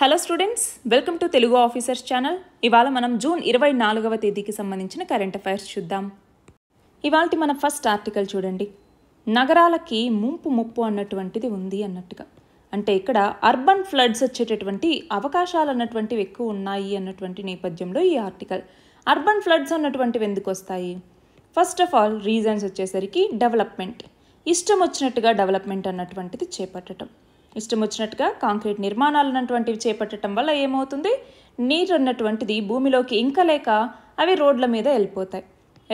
hello students welcome to Telugu officers channel ఇవాళ మనం June ఇరవై నాలుగవ తేదీకి సంబంధించిన కరెంట్ అఫైర్స్ చూద్దాం ఇవాళ మన ఫస్ట్ ఆర్టికల్ చూడండి నగరాలకి ముంపు ముప్పు అన్నటువంటిది ఉంది అన్నట్టుగా అంటే ఇక్కడ అర్బన్ ఫ్లడ్స్ వచ్చేటటువంటి అవకాశాలు అన్నటువంటివి ఎక్కువ ఉన్నాయి అన్నటువంటి నేపథ్యంలో ఈ ఆర్టికల్ అర్బన్ ఫ్లడ్స్ అన్నటువంటివి ఎందుకు వస్తాయి ఫస్ట్ ఆఫ్ ఆల్ రీజన్స్ వచ్చేసరికి డెవలప్మెంట్ ఇష్టం వచ్చినట్టుగా డెవలప్మెంట్ అన్నటువంటిది చేపట్టడం ఇష్టం వచ్చినట్టుగా కాంక్రీట్ నిర్మాణాలు అన్నటువంటివి చేపట్టడం వల్ల ఏమవుతుంది నీరు అన్నటువంటిది భూమిలోకి ఇంకలేక అవి రోడ్ల మీద వెళ్ళిపోతాయి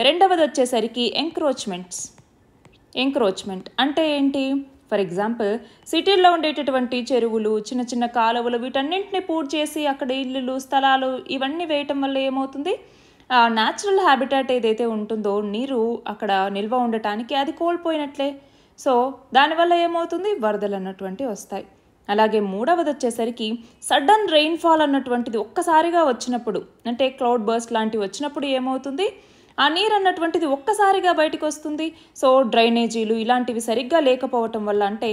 రెండవది వచ్చేసరికి ఎంక్రోచ్మెంట్స్ ఎంక్రోచ్మెంట్ అంటే ఏంటి ఫర్ ఎగ్జాంపుల్ సిటీల్లో ఉండేటటువంటి చెరువులు చిన్న చిన్న కాలువలు వీటన్నింటిని పూర్తి చేసి అక్కడ ఇల్లులు స్థలాలు ఇవన్నీ వేయటం వల్ల ఏమవుతుంది న్యాచురల్ హ్యాబిటాట్ ఏదైతే ఉంటుందో నీరు అక్కడ నిల్వ ఉండటానికి అది కోల్పోయినట్లే సో దానివల్ల ఏమవుతుంది వరదలు అన్నటువంటి వస్తాయి అలాగే మూడవది వచ్చేసరికి సడన్ రెయిన్ఫాల్ అన్నటువంటిది ఒక్కసారిగా వచ్చినప్పుడు అంటే క్లౌడ్ బర్స్ట్ లాంటివి వచ్చినప్పుడు ఏమవుతుంది ఆ నీరు అన్నటువంటిది ఒక్కసారిగా బయటకు వస్తుంది సో డ్రైనేజీలు ఇలాంటివి సరిగ్గా లేకపోవటం వల్ల అంటే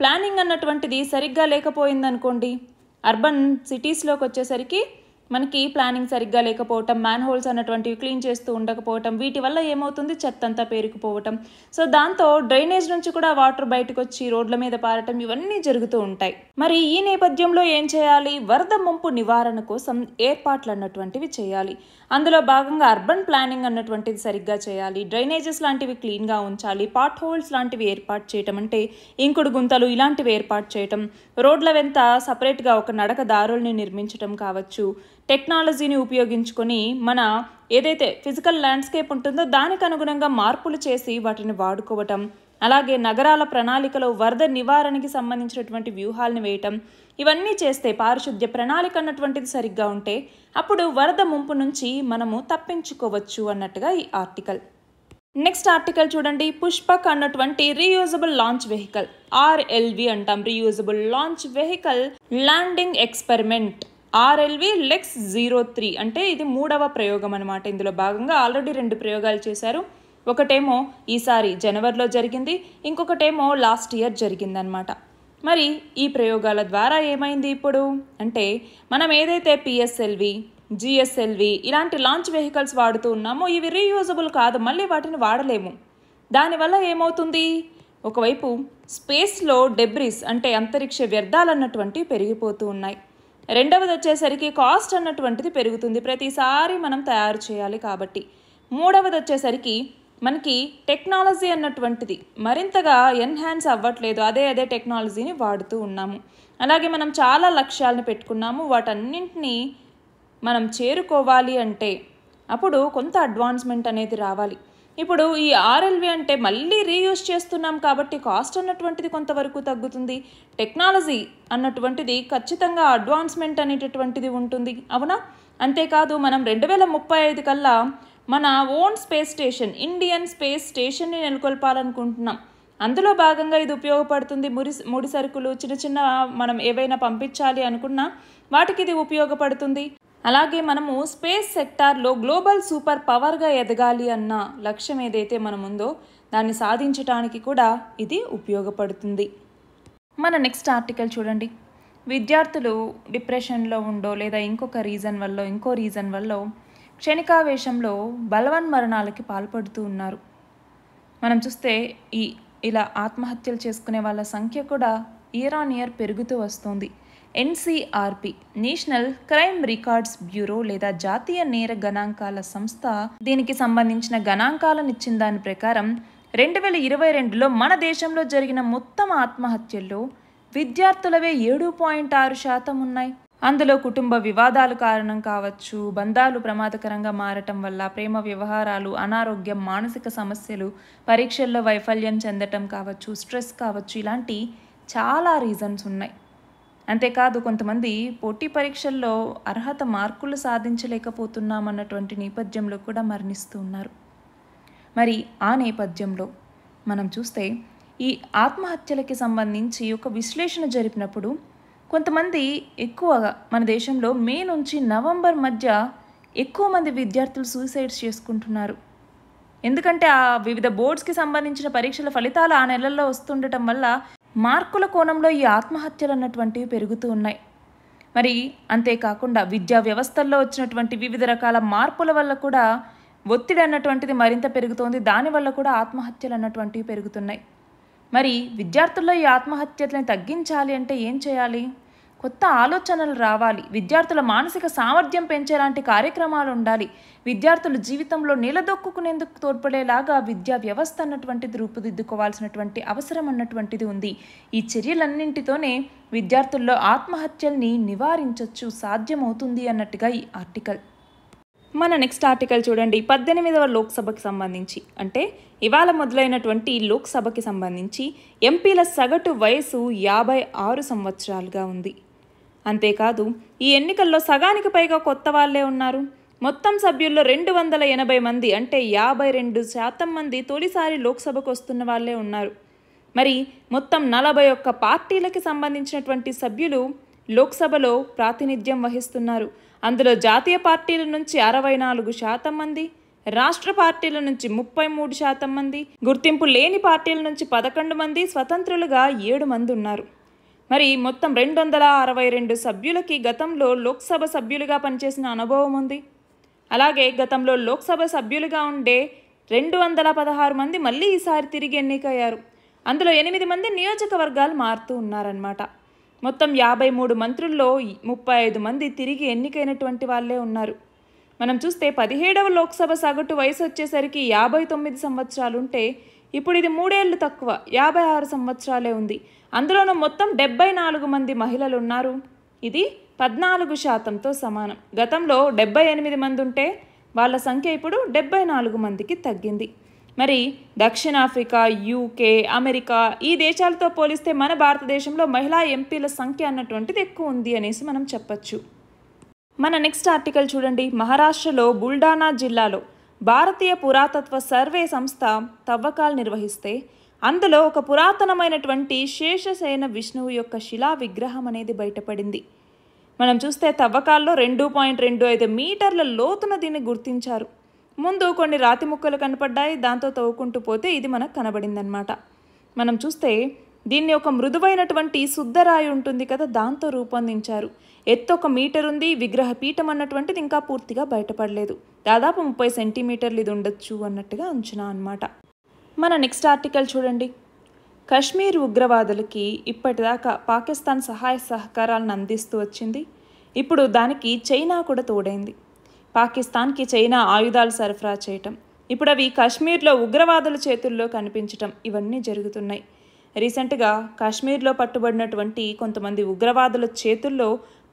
ప్లానింగ్ అన్నటువంటిది సరిగ్గా లేకపోయిందనుకోండి అర్బన్ సిటీస్లోకి వచ్చేసరికి మనకి ప్లానింగ్ సరిగ్గా లేకపోవటం మ్యాన్ హోల్స్ అన్నటువంటివి క్లీన్ చేస్తూ ఉండకపోవటం వీటి వల్ల ఏమవుతుంది చెత్త అంతా పేరుకుపోవటం సో దాంతో డ్రైనేజ్ నుంచి కూడా వాటర్ బయటకు వచ్చి రోడ్ల మీద పారటం ఇవన్నీ జరుగుతూ ఉంటాయి మరి ఈ నేపథ్యంలో ఏం చేయాలి వరద ముంపు నివారణ కోసం ఏర్పాట్లు అన్నటువంటివి చేయాలి అందులో భాగంగా అర్బన్ ప్లానింగ్ అన్నటువంటిది సరిగ్గా చేయాలి డ్రైనేజెస్ లాంటివి క్లీన్గా ఉంచాలి పాట్ హోల్స్ లాంటివి ఏర్పాటు చేయటం అంటే ఇంకుడు గుంతలు ఇలాంటివి ఏర్పాటు చేయటం రోడ్ల వెంత సపరేట్గా ఒక నడక దారుల్ని నిర్మించటం కావచ్చు టెక్నాలజీని ఉపయోగించుకొని మన ఏదైతే ఫిజికల్ ల్యాండ్స్కేప్ ఉంటుందో దానికి అనుగుణంగా మార్పులు చేసి వాటిని వాడుకోవటం అలాగే నగరాల ప్రణాళికలో వరద నివారణకి సంబంధించినటువంటి వ్యూహాలను వేయటం ఇవన్నీ చేస్తే పారిశుద్ధ్య ప్రణాళిక అన్నటువంటిది సరిగ్గా ఉంటే అప్పుడు వరద ముంపు నుంచి మనము తప్పించుకోవచ్చు అన్నట్టుగా ఈ ఆర్టికల్ నెక్స్ట్ ఆర్టికల్ చూడండి పుష్పక్ అన్నటువంటి రీయూజబుల్ లాంచ్ వెహికల్ ఆర్ఎల్వి అంటాం reusable launch vehicle landing experiment RLV LEX zero three అంటే ఇది మూడవ ప్రయోగం అనమాట ఇందులో భాగంగా ఆల్రెడీ రెండు ప్రయోగాలు చేశారు ఒకటేమో ఈసారి జనవరిలో జరిగింది ఇంకొకటేమో లాస్ట్ ఇయర్ జరిగిందనమాట మరి ఈ ప్రయోగాల ద్వారా ఏమైంది ఇప్పుడు అంటే మనం ఏదైతే పిఎస్ఎల్వి జిఎస్ఎల్వి ఇలాంటి లాంచ్ వెహికల్స్ వాడుతూ ఉన్నామో ఇవి రీయూజబుల్ కాదు మళ్ళీ వాటిని వాడలేము దానివల్ల ఏమవుతుంది ఒకవైపు స్పేస్లో డెబ్రిస్ అంటే అంతరిక్ష వ్యర్థాలు అన్నటువంటి పెరిగిపోతూ ఉన్నాయి రెండవది వచ్చేసరికి కాస్ట్ అన్నటువంటిది పెరుగుతుంది ప్రతిసారి మనం తయారు చేయాలి కాబట్టి మూడవది వచ్చేసరికి మనకి టెక్నాలజీ అన్నటువంటిది మరింతగా ఎన్హాన్స్ అవ్వట్లేదు అదే అదే టెక్నాలజీని వాడుతూ ఉన్నాము అలాగే మనం చాలా లక్ష్యాలను పెట్టుకున్నాము వాటన్నింటినీ మనం చేరుకోవాలి అంటే అప్పుడు కొంత అడ్వాన్స్మెంట్ అనేది రావాలి ఇప్పుడు ఈ ఆర్ఎల్వి అంటే మళ్ళీ రీయూజ్ చేస్తున్నాం కాబట్టి కాస్ట్ అన్నటువంటిది కొంతవరకు తగ్గుతుంది టెక్నాలజీ అన్నటువంటిది ఖచ్చితంగా అడ్వాన్స్మెంట్ అనేటటువంటిది ఉంటుంది అవునా అంతేకాదు మనం రెండు వేల ముప్పై ఐదు కల్లా మన own space station Indian space స్టేషన్ని నెలకొల్పాలనుకుంటున్నాం అందులో భాగంగా ఇది ఉపయోగపడుతుంది ముడి ముడి సరుకులు చిన్న చిన్న మనం ఏవైనా పంపించాలి అనుకున్నా వాటికి ఇది ఉపయోగపడుతుంది అలాగే మనము స్పేస్ సెక్టార్లో గ్లోబల్ సూపర్ పవర్గా ఎదగాలి అన్న లక్ష్యం ఏదైతే మనం ఉందో దాన్ని సాధించటానికి కూడా ఇది ఉపయోగపడుతుంది మన నెక్స్ట్ ఆర్టికల్ చూడండి విద్యార్థులు డిప్రెషన్లో ఉండో లేదా ఇంకొక రీజన్ వల్ల ఇంకో రీజన్ వల్ల క్షణికావేశంలో మరణాలకి పాల్పడుతూ ఉన్నారు మనం చూస్తే ఈ ఇలా ఆత్మహత్యలు చేసుకునే వాళ్ళ సంఖ్య కూడా ఇయర్ ఆన్ ఇయర్ పెరుగుతూ వస్తుంది NCRB national crime records bureau లేదా జాతీయ నేర గణాంకాల సంస్థ దీనికి సంబంధించిన గణాంకాలను ఇచ్చిన దాని ప్రకారం రెండు వేల ఇరవై రెండులో మన దేశంలో జరిగిన మొత్తం ఆత్మహత్యల్లో విద్యార్థులవే ఏడు పాయింట్ ఆరు శాతం ఉన్నాయి అందులో కుటుంబ వివాదాలు కారణం కావచ్చు బంధాలు ప్రమాదకరంగా మారటం వల్ల ప్రేమ వ్యవహారాలు అనారోగ్యం మానసిక సమస్యలు పరీక్షల్లో వైఫల్యం చెందటం కావచ్చు స్ట్రెస్ కావచ్చు ఇలాంటి చాలా రీజన్స్ ఉన్నాయి అంతేకాదు కొంతమంది పోటీ పరీక్షల్లో అర్హత మార్కులు సాధించలేకపోతున్నామన్నటువంటి నేపథ్యంలో కూడా మరణిస్తూ ఉన్నారు మరి ఆ నేపథ్యంలో మనం చూస్తే ఈ ఆత్మహత్యలకి సంబంధించి ఒక విశ్లేషణ జరిపినప్పుడు కొంతమంది ఎక్కువగా మన దేశంలో మే నుంచి నవంబర్ మధ్య ఎక్కువ మంది విద్యార్థులు సూసైడ్స్ చేసుకుంటున్నారు ఎందుకంటే ఆ వివిధ బోర్డ్స్కి సంబంధించిన పరీక్షల ఫలితాలు ఆ నెలల్లో వస్తుండటం వల్ల మార్కుల కోణంలో ఈ ఆత్మహత్యలు అన్నటువంటివి పెరుగుతూ ఉన్నాయి మరి అంతేకాకుండా విద్యా వ్యవస్థల్లో వచ్చినటువంటి వివిధ రకాల మార్పుల వల్ల కూడా ఒత్తిడి అన్నటువంటిది మరింత పెరుగుతోంది దానివల్ల కూడా ఆత్మహత్యలు అన్నటువంటివి పెరుగుతున్నాయి మరి విద్యార్థుల్లో ఈ ఆత్మహత్యలను తగ్గించాలి అంటే ఏం చేయాలి కొత్త ఆలోచనలు రావాలి విద్యార్థుల మానసిక సామర్థ్యం పెంచేలాంటి కార్యక్రమాలు ఉండాలి విద్యార్థులు జీవితంలో నిలదొక్కునేందుకు తోడ్పడేలాగా విద్యా వ్యవస్థ అన్నటువంటిది రూపుదిద్దుకోవాల్సినటువంటి అవసరం అన్నటువంటిది ఉంది ఈ చర్యలన్నింటితోనే విద్యార్థుల్లో ఆత్మహత్యల్ని నివారించవచ్చు సాధ్యమవుతుంది అన్నట్టుగా ఈ ఆర్టికల్ మన నెక్స్ట్ ఆర్టికల్ చూడండి పద్దెనిమిదవ లోక్సభకి సంబంధించి అంటే ఇవాళ మొదలైనటువంటి లోక్సభకి సంబంధించి ఎంపీల సగటు వయసు యాభై ఆరు సంవత్సరాలుగా ఉంది అంతేకాదు ఈ ఎన్నికల్లో సగానికి పైగా కొత్త వాళ్లే ఉన్నారు మొత్తం సభ్యుల్లో రెండు వందల ఎనభై మంది అంటే యాభై రెండు శాతం మంది తొలిసారి లోక్సభకు వస్తున్న వాళ్లే ఉన్నారు మరి మొత్తం నలభై ఒక్క పార్టీలకి సంబంధించినటువంటి సభ్యులు లోక్సభలో ప్రాతినిధ్యం వహిస్తున్నారు అందులో జాతీయ పార్టీల నుంచి అరవై నాలుగు శాతం మంది రాష్ట్ర పార్టీల నుంచి ముప్పై మూడు శాతం మంది గుర్తింపు లేని పార్టీల నుంచి పదకొండు మంది స్వతంత్రులుగా ఏడు మంది ఉన్నారు మరి మొత్తం రెండు వందల అరవై రెండు సభ్యులకి గతంలో లోక్సభ సభ్యులుగా పనిచేసిన అనుభవం ఉంది అలాగే గతంలో లోక్సభ సభ్యులుగా ఉండే రెండు వందల పదహారు మంది మళ్ళీ ఈసారి తిరిగి ఎన్నికయ్యారు అందులో ఎనిమిది మంది నియోజకవర్గాలు మారుతూ ఉన్నారన్నమాట మొత్తం యాభై మూడు మంత్రుల్లో ముప్పై ఐదు మంది తిరిగి ఎన్నికైనటువంటి వాళ్ళే ఉన్నారు మనం చూస్తే పదిహేడవ లోక్సభ సగటు వయసు వచ్చేసరికి యాభై తొమ్మిది సంవత్సరాలుంటే ఇప్పుడు ఇది మూడేళ్లు తక్కువ యాభై ఆరు సంవత్సరాలే ఉంది అందులోనూ మొత్తం డెబ్బై నాలుగు మంది మహిళలు ఉన్నారు ఇది పద్నాలుగు శాతంతో సమానం గతంలో డెబ్బై ఎనిమిది మంది ఉంటే వాళ్ళ సంఖ్య ఇప్పుడు డెబ్బై నాలుగు మందికి తగ్గింది మరి దక్షిణాఫ్రికా యూకే అమెరికా ఈ దేశాలతో పోలిస్తే మన భారతదేశంలో మహిళా ఎంపీల సంఖ్య అన్నటువంటిది ఎక్కువ ఉంది అనేసి మనం చెప్పచ్చు మన నెక్స్ట్ ఆర్టికల్ చూడండి మహారాష్ట్రలో బుల్డానా జిల్లాలో భారతీయ పురాతత్వ సర్వే సంస్థ తవ్వకాలు నిర్వహిస్తే అందులో ఒక పురాతనమైనటువంటి శేషసేన విష్ణువు యొక్క శిలా విగ్రహం అనేది బయటపడింది మనం చూస్తే తవ్వకాల్లో రెండు పాయింట్ రెండు ఐదు మీటర్ల లోతున దీన్ని గుర్తించారు ముందు కొన్ని రాతి ముక్కలు కనపడ్డాయి దాంతో తవ్వుకుంటూ పోతే ఇది మనకు కనబడిందనమాట మనం చూస్తే దీన్ని ఒక మృదువైనటువంటి శుద్ధరాయి ఉంటుంది కదా దాంతో రూపొందించారు ఎత్తు ఒక మీటర్ ఉంది విగ్రహ పీఠం అన్నటువంటిది ఇంకా పూర్తిగా బయటపడలేదు దాదాపు ముప్పై సెంటీమీటర్లు ఇది ఉండొచ్చు అన్నట్టుగా అంచనా అనమాట మన నెక్స్ట్ ఆర్టికల్ చూడండి కశ్మీర్ ఉగ్రవాదులకి ఇప్పటిదాకా పాకిస్తాన్ సహాయ సహకారాలను అందిస్తూ వచ్చింది ఇప్పుడు దానికి చైనా కూడా తోడైంది పాకిస్తాన్కి చైనా ఆయుధాలు సరఫరా చేయటం ఇప్పుడు అవి కాశ్మీర్లో ఉగ్రవాదుల చేతుల్లో కనిపించటం ఇవన్నీ జరుగుతున్నాయి రీసెంట్గా కాశ్మీర్లో పట్టుబడినటువంటి కొంతమంది ఉగ్రవాదుల చేతుల్లో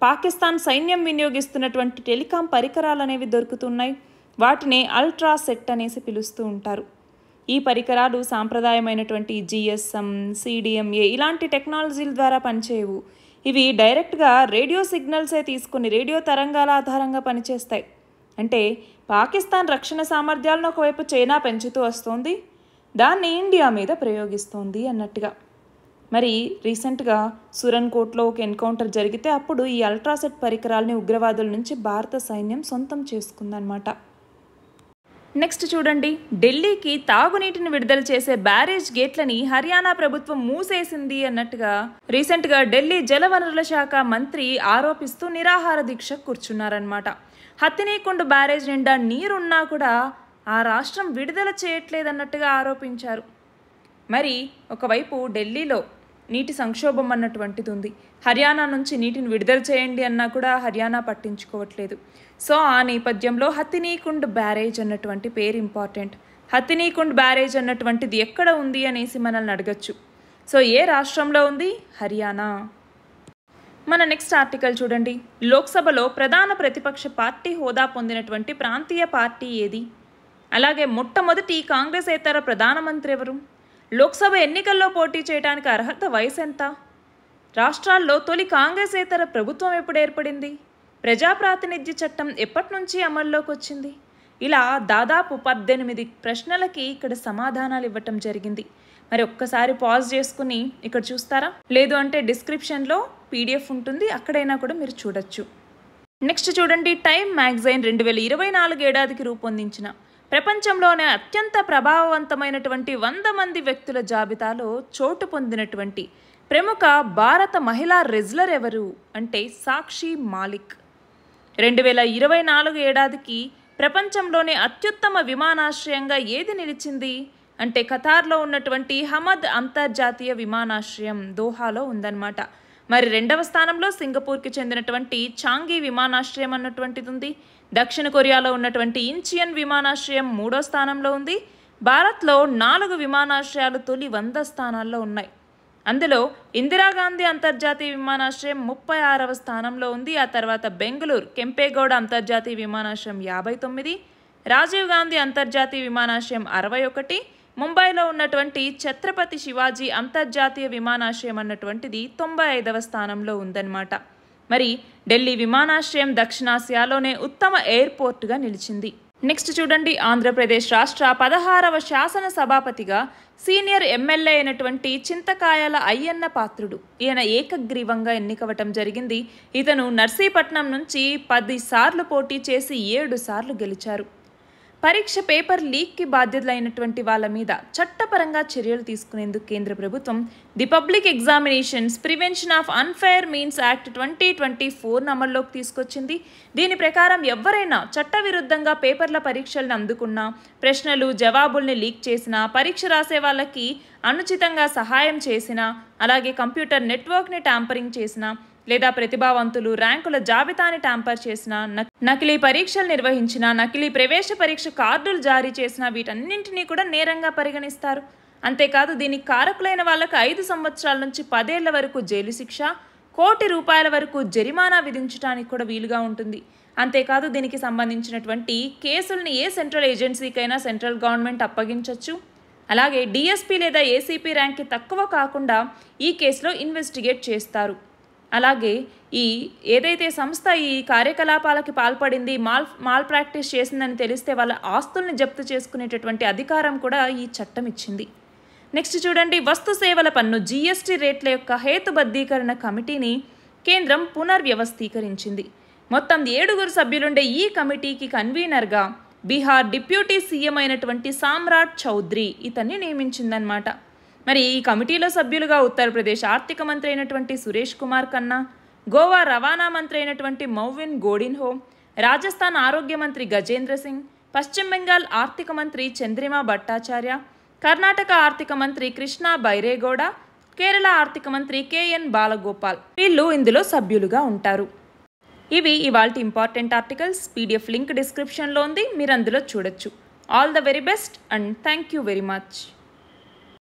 పాకిస్తాన్ సైన్యం వినియోగిస్తున్నటువంటి టెలికాం పరికరాలు అనేవి దొరుకుతున్నాయి వాటినే అల్ట్రా సెట్ అనేసి పిలుస్తూ ఉంటారు ఈ పరికరాలు సాంప్రదాయమైనటువంటి జిఎస్ఎం సిడిఎంఏ ఇలాంటి టెక్నాలజీల ద్వారా పనిచేయవు ఇవి డైరెక్ట్గా రేడియో సిగ్నల్సే తీసుకుని రేడియో తరంగాల ఆధారంగా పనిచేస్తాయి అంటే పాకిస్తాన్ రక్షణ సామర్థ్యాలను ఒకవైపు చైనా పెంచుతూ వస్తోంది దాన్ని ఇండియా మీద ప్రయోగిస్తోంది అన్నట్టుగా మరి రీసెంట్గా కోట్లో ఒక ఎన్కౌంటర్ జరిగితే అప్పుడు ఈ అల్ట్రాసెట్ పరికరాలని ఉగ్రవాదుల నుంచి భారత సైన్యం సొంతం చేసుకుందనమాట నెక్స్ట్ చూడండి ఢిల్లీకి తాగునీటిని విడుదల చేసే బ్యారేజ్ గేట్లని హర్యానా ప్రభుత్వం మూసేసింది అన్నట్టుగా రీసెంట్గా ఢిల్లీ జలవనరుల శాఖ మంత్రి ఆరోపిస్తూ నిరాహార దీక్ష కూర్చున్నారనమాట హత్తినీకుండు బ్యారేజ్ నిండా నీరున్నా కూడా ఆ రాష్ట్రం విడుదల చేయట్లేదన్నట్టుగా ఆరోపించారు మరి ఒకవైపు ఢిల్లీలో నీటి సంక్షోభం అన్నటువంటిది ఉంది హర్యానా నుంచి నీటిని విడుదల చేయండి అన్నా కూడా హర్యానా పట్టించుకోవట్లేదు సో ఆ నేపథ్యంలో హతినీకుండ్ బ్యారేజ్ అన్నటువంటి పేరు ఇంపార్టెంట్ హతినీకుండ్ బ్యారేజ్ అన్నటువంటిది ఎక్కడ ఉంది అనేసి మనల్ని అడగచ్చు సో ఏ రాష్ట్రంలో ఉంది హర్యానా మన నెక్స్ట్ ఆర్టికల్ చూడండి లోక్సభలో ప్రధాన ప్రతిపక్ష పార్టీ హోదా పొందినటువంటి ప్రాంతీయ పార్టీ ఏది అలాగే మొట్టమొదటి కాంగ్రెసేతర ప్రధానమంత్రి ఎవరు లోక్సభ ఎన్నికల్లో పోటీ చేయడానికి అర్హత వయసు ఎంత రాష్ట్రాల్లో తొలి కాంగ్రెసేతర ప్రభుత్వం ఎప్పుడు ఏర్పడింది ప్రజాప్రాతినిధ్య చట్టం ఎప్పటి నుంచి అమల్లోకి వచ్చింది ఇలా దాదాపు పద్దెనిమిది ప్రశ్నలకి ఇక్కడ సమాధానాలు ఇవ్వటం జరిగింది మరి ఒక్కసారి పాజ్ చేసుకుని ఇక్కడ చూస్తారా లేదు అంటే డిస్క్రిప్షన్లో పీడిఎఫ్ ఉంటుంది అక్కడైనా కూడా మీరు చూడొచ్చు నెక్స్ట్ చూడండి టైమ్ మ్యాగజైన్ రెండు వేల ఇరవై నాలుగు ఏడాదికి రూపొందించిన ప్రపంచంలోనే అత్యంత ప్రభావవంతమైనటువంటి వంద మంది వ్యక్తుల జాబితాలో చోటు పొందినటువంటి ప్రముఖ భారత మహిళా రెజ్లర్ ఎవరు అంటే సాక్షి మాలిక్ రెండు వేల ఇరవై నాలుగు ఏడాదికి ప్రపంచంలోనే అత్యుత్తమ విమానాశ్రయంగా ఏది నిలిచింది అంటే ఖతార్లో ఉన్నటువంటి హమద్ అంతర్జాతీయ విమానాశ్రయం దోహాలో ఉందన్నమాట మరి రెండవ స్థానంలో సింగపూర్కి చెందినటువంటి చాంగీ విమానాశ్రయం అన్నటువంటిది ఉంది దక్షిణ కొరియాలో ఉన్నటువంటి ఇంచియన్ విమానాశ్రయం మూడో స్థానంలో ఉంది భారత్లో నాలుగు విమానాశ్రయాలు తొలి వంద స్థానాల్లో ఉన్నాయి అందులో ఇందిరాగాంధీ అంతర్జాతీయ విమానాశ్రయం ముప్పై ఆరవ స్థానంలో ఉంది ఆ తర్వాత బెంగళూరు కెంపేగౌడ అంతర్జాతీయ విమానాశ్రయం యాభై తొమ్మిది రాజీవ్ గాంధీ అంతర్జాతీయ విమానాశ్రయం అరవై ఒకటి ముంబైలో ఉన్నటువంటి ఛత్రపతి శివాజీ అంతర్జాతీయ విమానాశ్రయం అన్నటువంటిది తొంభై ఐదవ స్థానంలో ఉందన్నమాట మరి ఢిల్లీ విమానాశ్రయం దక్షిణాసియాలోనే ఉత్తమ ఎయిర్పోర్టుగా నిలిచింది నెక్స్ట్ చూడండి ఆంధ్రప్రదేశ్ రాష్ట్ర పదహారవ శాసన సభాపతిగా సీనియర్ ఎమ్మెల్యే అయినటువంటి చింతకాయల అయ్యన్న పాత్రుడు ఈయన ఏకగ్రీవంగా ఎన్నికవటం జరిగింది ఇతను నర్సీపట్నం నుంచి పది సార్లు పోటీ చేసి ఏడు సార్లు గెలిచారు పరీక్ష పేపర్ లీక్కి బాధ్యతలైనటువంటి వాళ్ళ మీద చట్టపరంగా చర్యలు తీసుకునేందుకు కేంద్ర ప్రభుత్వం the public examinations prevention of unfair means act twenty twenty ఫోర్ను అమల్లోకి తీసుకొచ్చింది దీని ప్రకారం ఎవరైనా చట్టవిరుద్ధంగా పేపర్ల పరీక్షలను అందుకున్నా ప్రశ్నలు జవాబుల్ని లీక్ చేసినా పరీక్ష రాసే వాళ్ళకి అనుచితంగా సహాయం చేసినా అలాగే కంప్యూటర్ నెట్వర్క్ని ట్యాంపరింగ్ చేసినా లేదా ప్రతిభావంతులు ర్యాంకుల జాబితాని ట్యాంపర్ చేసిన నకిలీ పరీక్షలు నిర్వహించిన నకిలీ ప్రవేశ పరీక్ష కార్డులు జారీ చేసిన వీటన్నింటినీ కూడా నేరంగా పరిగణిస్తారు అంతేకాదు దీనికి కారకులైన వాళ్ళకు ఐదు సంవత్సరాల నుంచి పదేళ్ల వరకు జైలు శిక్ష కోటి రూపాయల వరకు జరిమానా విధించడానికి కూడా వీలుగా ఉంటుంది అంతేకాదు దీనికి సంబంధించినటువంటి కేసుల్ని ఏ సెంట్రల్ ఏజెన్సీకైనా సెంట్రల్ గవర్నమెంట్ అప్పగించవచ్చు అలాగే డిఎస్పీ లేదా ఏసీపీ ర్యాంక్కి తక్కువ కాకుండా ఈ కేసులో ఇన్వెస్టిగేట్ చేస్తారు అలాగే ఈ ఏదైతే సంస్థ ఈ కార్యకలాపాలకి పాల్పడింది మాల్ మాల్ ప్రాక్టీస్ చేసిందని తెలిస్తే వాళ్ళ ఆస్తుల్ని జప్తు చేసుకునేటటువంటి అధికారం కూడా ఈ చట్టం ఇచ్చింది నెక్స్ట్ చూడండి వస్తు సేవల పన్ను జీఎస్టీ రేట్ల యొక్క హేతుబద్ధీకరణ కమిటీని కేంద్రం పునర్వ్యవస్థీకరించింది మొత్తం ఏడుగురు సభ్యులుండే ఈ కమిటీకి కన్వీనర్గా బీహార్ డిప్యూటీ సీఎం అయినటువంటి సామ్రాట్ చౌదరి ఇతన్ని నియమించిందనమాట మరి ఈ కమిటీలో సభ్యులుగా ఉత్తరప్రదేశ్ ఆర్థిక మంత్రి అయినటువంటి సురేష్ కుమార్ కన్నా గోవా రవాణా మంత్రి అయినటువంటి మౌవిన్ గోడిన్హో రాజస్థాన్ ఆరోగ్య మంత్రి గజేంద్ర సింగ్ పశ్చిమ బెంగాల్ ఆర్థిక మంత్రి చంద్రిమా భట్టాచార్య కర్ణాటక ఆర్థిక మంత్రి కృష్ణా బైరేగౌడ కేరళ ఆర్థిక మంత్రి కేఎన్ బాలగోపాల్ వీళ్ళు ఇందులో సభ్యులుగా ఉంటారు ఇవి ఇవాళ ఇంపార్టెంట్ ఆర్టికల్స్ పీడిఎఫ్ లింక్ డిస్క్రిప్షన్లో ఉంది మీరు అందులో చూడొచ్చు all the very best and thank you very much